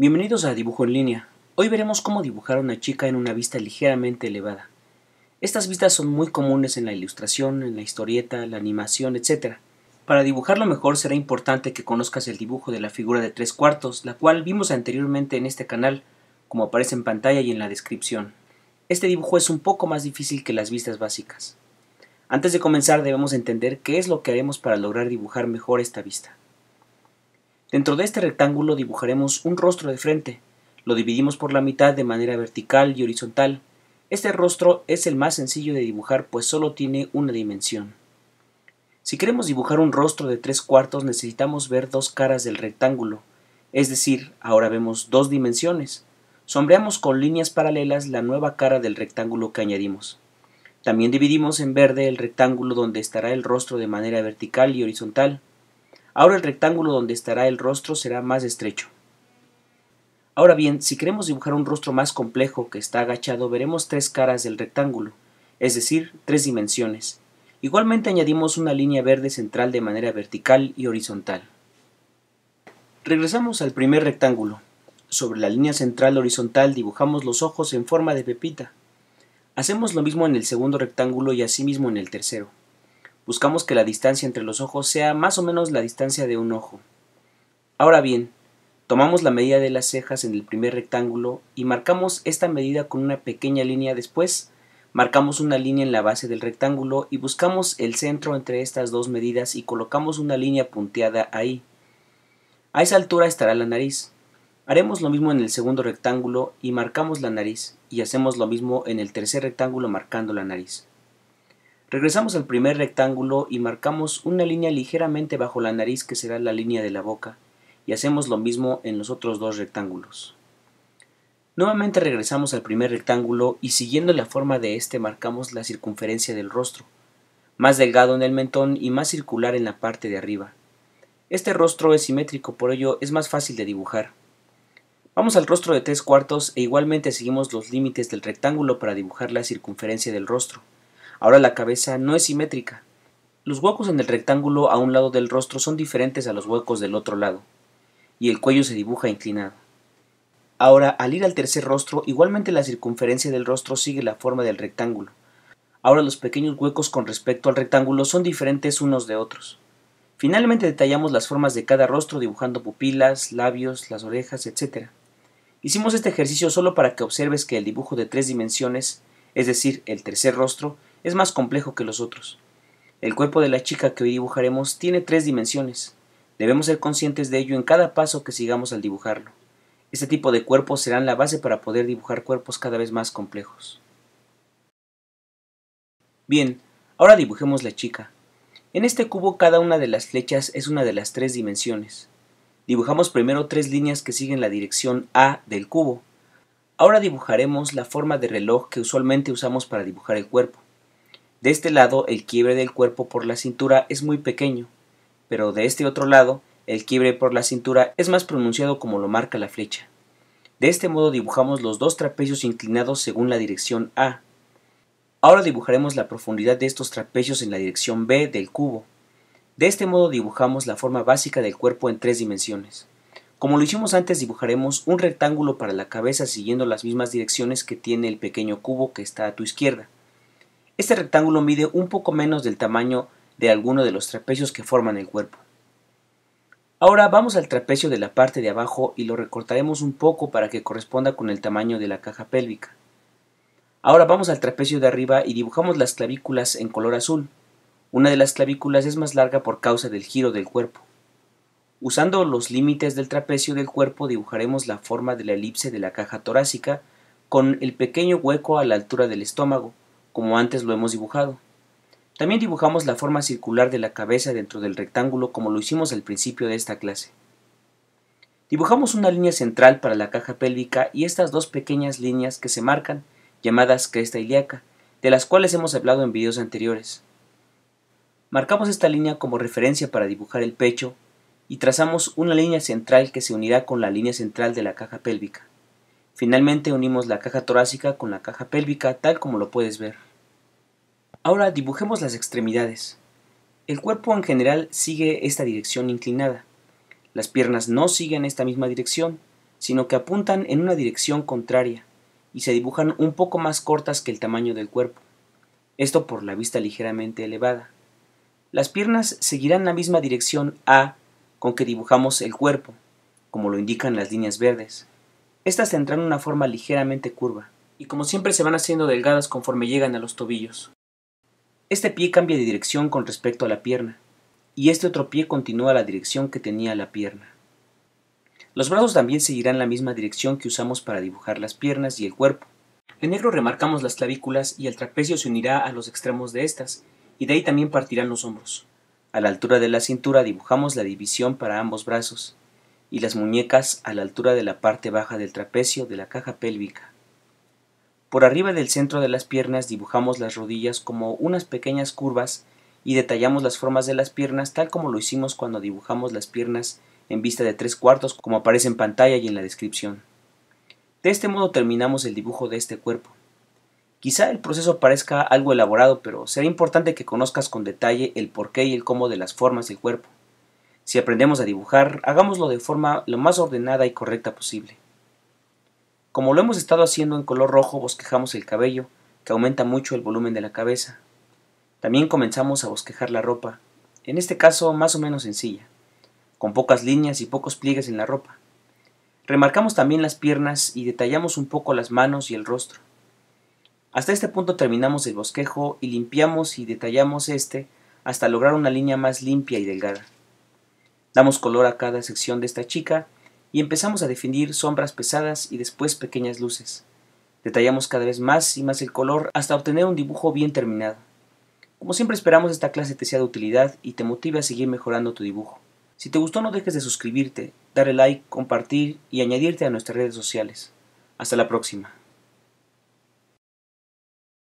Bienvenidos a Dibujo en línea. Hoy veremos cómo dibujar una chica en una vista ligeramente elevada. Estas vistas son muy comunes en la ilustración, en la historieta, la animación, etc. Para dibujarlo mejor será importante que conozcas el dibujo de la figura de tres cuartos, la cual vimos anteriormente en este canal, como aparece en pantalla y en la descripción. Este dibujo es un poco más difícil que las vistas básicas. Antes de comenzar debemos entender qué es lo que haremos para lograr dibujar mejor esta vista. Dentro de este rectángulo dibujaremos un rostro de frente. Lo dividimos por la mitad de manera vertical y horizontal. Este rostro es el más sencillo de dibujar pues solo tiene una dimensión. Si queremos dibujar un rostro de tres cuartos necesitamos ver dos caras del rectángulo, es decir, ahora vemos dos dimensiones. Sombreamos con líneas paralelas la nueva cara del rectángulo que añadimos. También dividimos en verde el rectángulo donde estará el rostro de manera vertical y horizontal. Ahora el rectángulo donde estará el rostro será más estrecho. Ahora bien, si queremos dibujar un rostro más complejo que está agachado, veremos tres caras del rectángulo, es decir, tres dimensiones. Igualmente añadimos una línea verde central de manera vertical y horizontal. Regresamos al primer rectángulo. Sobre la línea central horizontal dibujamos los ojos en forma de pepita. Hacemos lo mismo en el segundo rectángulo y asimismo en el tercero. Buscamos que la distancia entre los ojos sea más o menos la distancia de un ojo. Ahora bien, tomamos la medida de las cejas en el primer rectángulo y marcamos esta medida con una pequeña línea después. Marcamos una línea en la base del rectángulo y buscamos el centro entre estas dos medidas y colocamos una línea punteada ahí. A esa altura estará la nariz. Haremos lo mismo en el segundo rectángulo y marcamos la nariz y hacemos lo mismo en el tercer rectángulo marcando la nariz. Regresamos al primer rectángulo y marcamos una línea ligeramente bajo la nariz que será la línea de la boca y hacemos lo mismo en los otros dos rectángulos. Nuevamente regresamos al primer rectángulo y siguiendo la forma de este marcamos la circunferencia del rostro, más delgado en el mentón y más circular en la parte de arriba. Este rostro es simétrico, por ello es más fácil de dibujar. Vamos al rostro de tres cuartos e igualmente seguimos los límites del rectángulo para dibujar la circunferencia del rostro. Ahora la cabeza no es simétrica. Los huecos en el rectángulo a un lado del rostro son diferentes a los huecos del otro lado, y el cuello se dibuja inclinado. Ahora, al ir al tercer rostro, igualmente la circunferencia del rostro sigue la forma del rectángulo. Ahora los pequeños huecos con respecto al rectángulo son diferentes unos de otros. Finalmente detallamos las formas de cada rostro dibujando pupilas, labios, las orejas, etc. Hicimos este ejercicio solo para que observes que el dibujo de tres dimensiones, es decir, el tercer rostro, es más complejo que los otros. El cuerpo de la chica que hoy dibujaremos tiene tres dimensiones. Debemos ser conscientes de ello en cada paso que sigamos al dibujarlo. Este tipo de cuerpos serán la base para poder dibujar cuerpos cada vez más complejos. Bien, ahora dibujemos la chica. En este cubo cada una de las flechas es una de las tres dimensiones. Dibujamos primero tres líneas que siguen la dirección A del cubo. Ahora dibujaremos la forma de reloj que usualmente usamos para dibujar el cuerpo. De este lado el quiebre del cuerpo por la cintura es muy pequeño, pero de este otro lado el quiebre por la cintura es más pronunciado como lo marca la flecha. De este modo dibujamos los dos trapecios inclinados según la dirección A. Ahora dibujaremos la profundidad de estos trapecios en la dirección B del cubo. De este modo dibujamos la forma básica del cuerpo en tres dimensiones. Como lo hicimos antes, dibujaremos un rectángulo para la cabeza siguiendo las mismas direcciones que tiene el pequeño cubo que está a tu izquierda. Este rectángulo mide un poco menos del tamaño de alguno de los trapecios que forman el cuerpo. Ahora vamos al trapecio de la parte de abajo y lo recortaremos un poco para que corresponda con el tamaño de la caja pélvica. Ahora vamos al trapecio de arriba y dibujamos las clavículas en color azul. Una de las clavículas es más larga por causa del giro del cuerpo. Usando los límites del trapecio del cuerpo dibujaremos la forma de la elipse de la caja torácica con el pequeño hueco a la altura del estómago como antes lo hemos dibujado. También dibujamos la forma circular de la cabeza dentro del rectángulo como lo hicimos al principio de esta clase. Dibujamos una línea central para la caja pélvica y estas dos pequeñas líneas que se marcan, llamadas cresta ilíaca, de las cuales hemos hablado en videos anteriores. Marcamos esta línea como referencia para dibujar el pecho y trazamos una línea central que se unirá con la línea central de la caja pélvica. Finalmente unimos la caja torácica con la caja pélvica tal como lo puedes ver. Ahora dibujemos las extremidades. El cuerpo en general sigue esta dirección inclinada. Las piernas no siguen esta misma dirección, sino que apuntan en una dirección contraria y se dibujan un poco más cortas que el tamaño del cuerpo. Esto por la vista ligeramente elevada. Las piernas seguirán la misma dirección A con que dibujamos el cuerpo, como lo indican las líneas verdes. Estas tendrán una forma ligeramente curva, y como siempre se van haciendo delgadas conforme llegan a los tobillos. Este pie cambia de dirección con respecto a la pierna, y este otro pie continúa la dirección que tenía la pierna. Los brazos también seguirán la misma dirección que usamos para dibujar las piernas y el cuerpo. En negro remarcamos las clavículas y el trapecio se unirá a los extremos de estas, y de ahí también partirán los hombros. A la altura de la cintura dibujamos la división para ambos brazos, y las muñecas a la altura de la parte baja del trapecio de la caja pélvica. Por arriba del centro de las piernas dibujamos las rodillas como unas pequeñas curvas y detallamos las formas de las piernas tal como lo hicimos cuando dibujamos las piernas en vista de tres cuartos como aparece en pantalla y en la descripción. De este modo terminamos el dibujo de este cuerpo. Quizá el proceso parezca algo elaborado, pero será importante que conozcas con detalle el porqué y el cómo de las formas del cuerpo. Si aprendemos a dibujar, hagámoslo de forma lo más ordenada y correcta posible. Como lo hemos estado haciendo en color rojo, bosquejamos el cabello, que aumenta mucho el volumen de la cabeza. También comenzamos a bosquejar la ropa, en este caso más o menos sencilla, con pocas líneas y pocos pliegues en la ropa. Remarcamos también las piernas y detallamos un poco las manos y el rostro. Hasta este punto terminamos el bosquejo y limpiamos y detallamos este hasta lograr una línea más limpia y delgada. Damos color a cada sección de esta chica y empezamos a definir sombras pesadas y después pequeñas luces. Detallamos cada vez más y más el color hasta obtener un dibujo bien terminado. Como siempre esperamos esta clase te sea de utilidad y te motive a seguir mejorando tu dibujo. Si te gustó no dejes de suscribirte, darle like, compartir y añadirte a nuestras redes sociales. Hasta la próxima.